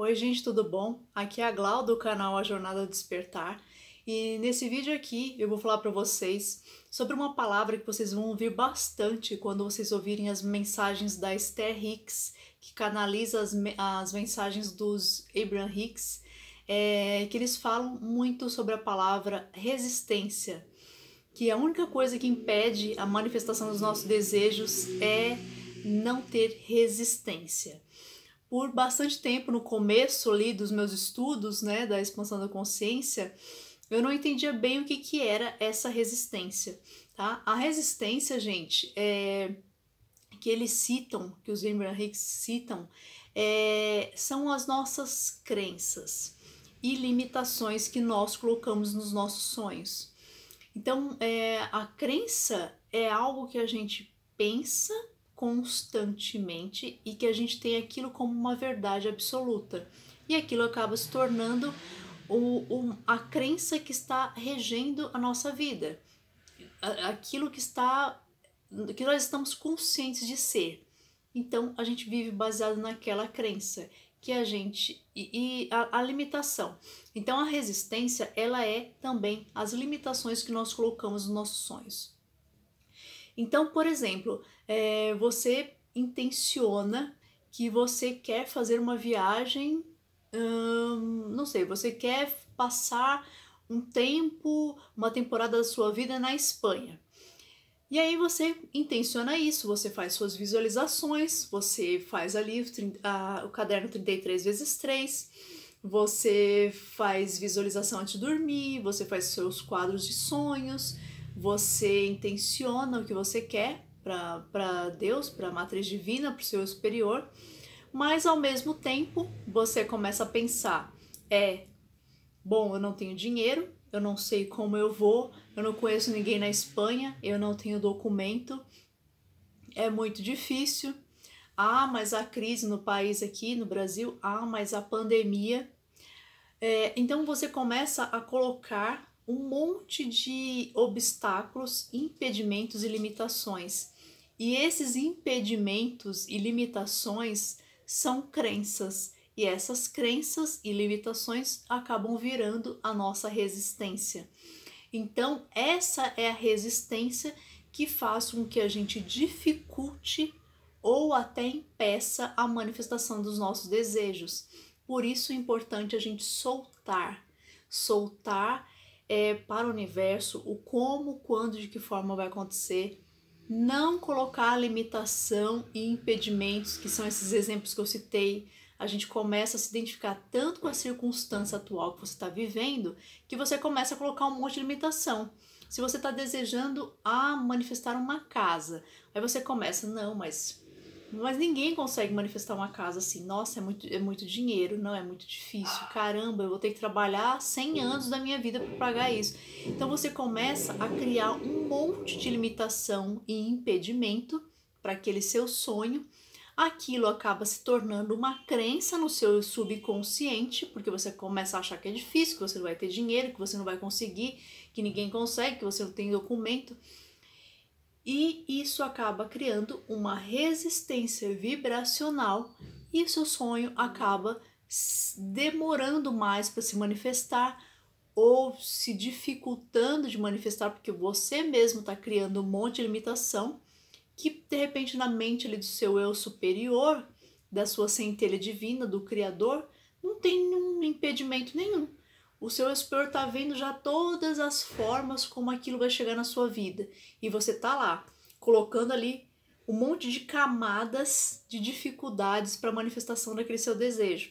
Oi gente, tudo bom? Aqui é a Glau do canal A Jornada Despertar e nesse vídeo aqui eu vou falar para vocês sobre uma palavra que vocês vão ouvir bastante quando vocês ouvirem as mensagens da Esther Hicks, que canaliza as, as mensagens dos Abraham Hicks, é, que eles falam muito sobre a palavra resistência, que a única coisa que impede a manifestação dos nossos desejos é não ter resistência por bastante tempo no começo ali dos meus estudos, né, da expansão da consciência, eu não entendia bem o que, que era essa resistência, tá? A resistência, gente, é, que eles citam, que os Imran Hicks citam, é, são as nossas crenças e limitações que nós colocamos nos nossos sonhos. Então, é, a crença é algo que a gente pensa constantemente e que a gente tem aquilo como uma verdade absoluta. E aquilo acaba se tornando o, o, a crença que está regendo a nossa vida, aquilo que está que nós estamos conscientes de ser. Então a gente vive baseado naquela crença que a gente e, e a, a, limitação. Então a resistência ela é também as limitações que nós colocamos nos nossos sonhos. Então, por exemplo, é, você intenciona que você quer fazer uma viagem, hum, não sei, você quer passar um tempo, uma temporada da sua vida na Espanha. E aí você intenciona isso, você faz suas visualizações, você faz ali o, a, o caderno 33 vezes 3, você faz visualização antes de dormir, você faz seus quadros de sonhos, você intenciona o que você quer para Deus, para a matriz divina, para o seu superior, mas ao mesmo tempo você começa a pensar: é bom, eu não tenho dinheiro, eu não sei como eu vou, eu não conheço ninguém na Espanha, eu não tenho documento, é muito difícil. Ah, mas a crise no país aqui, no Brasil, ah, mas a pandemia. É, então você começa a colocar um monte de obstáculos, impedimentos e limitações. E esses impedimentos e limitações são crenças, e essas crenças e limitações acabam virando a nossa resistência. Então, essa é a resistência que faz com que a gente dificulte ou até impeça a manifestação dos nossos desejos. Por isso é importante a gente soltar. Soltar é, para o universo o como, quando, de que forma vai acontecer. Não colocar limitação e impedimentos, que são esses exemplos que eu citei. A gente começa a se identificar tanto com a circunstância atual que você está vivendo, que você começa a colocar um monte de limitação. Se você está desejando a manifestar uma casa, aí você começa, não, mas mas ninguém consegue manifestar uma casa assim. Nossa, é muito, é muito dinheiro, não, é muito difícil. Caramba, eu vou ter que trabalhar 100 anos da minha vida para pagar isso. Então você começa a criar um monte de limitação e impedimento para aquele seu sonho. Aquilo acaba se tornando uma crença no seu subconsciente, porque você começa a achar que é difícil, que você não vai ter dinheiro, que você não vai conseguir, que ninguém consegue, que você não tem documento e isso acaba criando uma resistência vibracional e seu sonho acaba demorando mais para se manifestar ou se dificultando de manifestar porque você mesmo está criando um monte de limitação que de repente na mente ali, do seu eu superior, da sua centelha divina, do Criador, não tem nenhum impedimento nenhum. O seu espelho está vendo já todas as formas como aquilo vai chegar na sua vida. E você está lá, colocando ali um monte de camadas de dificuldades para a manifestação daquele seu desejo.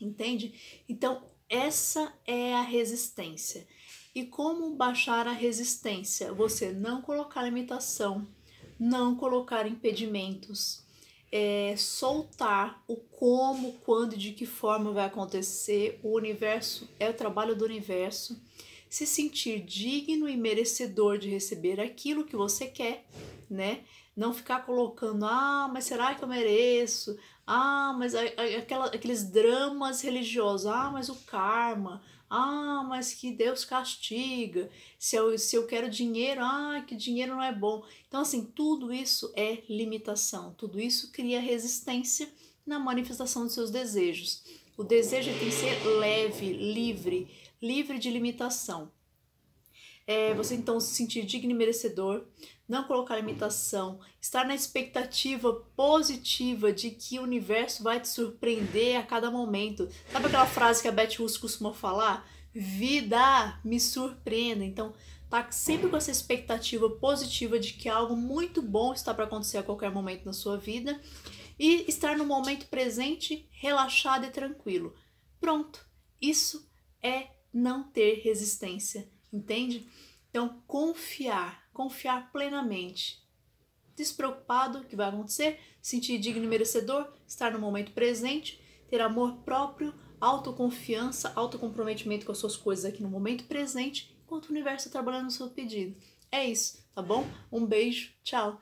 Entende? Então, essa é a resistência. E como baixar a resistência? Você não colocar limitação, não colocar impedimentos, é, soltar o como, quando e de que forma vai acontecer. O universo é o trabalho do universo. Se sentir digno e merecedor de receber aquilo que você quer, né? Não ficar colocando, ah, mas será que eu mereço? Ah, mas aquela, aqueles dramas religiosos, ah, mas o karma, ah, mas que Deus castiga. Se eu, se eu quero dinheiro, ah, que dinheiro não é bom. Então, assim, tudo isso é limitação, tudo isso cria resistência na manifestação dos seus desejos. O desejo tem que ser leve, livre, livre de limitação. É, você então se sentir digno e merecedor, não colocar limitação, estar na expectativa positiva de que o universo vai te surpreender a cada momento. Sabe aquela frase que a Beth Russo costuma falar? Vida, me surpreenda. Então, tá sempre com essa expectativa positiva de que algo muito bom está para acontecer a qualquer momento na sua vida e estar no momento presente, relaxado e tranquilo. Pronto, isso é não ter resistência entende? Então, confiar, confiar plenamente. Despreocupado, o que vai acontecer? Sentir digno e merecedor, estar no momento presente, ter amor próprio, autoconfiança, autocomprometimento com as suas coisas aqui no momento presente, enquanto o universo está trabalhando no seu pedido. É isso, tá bom? Um beijo, tchau!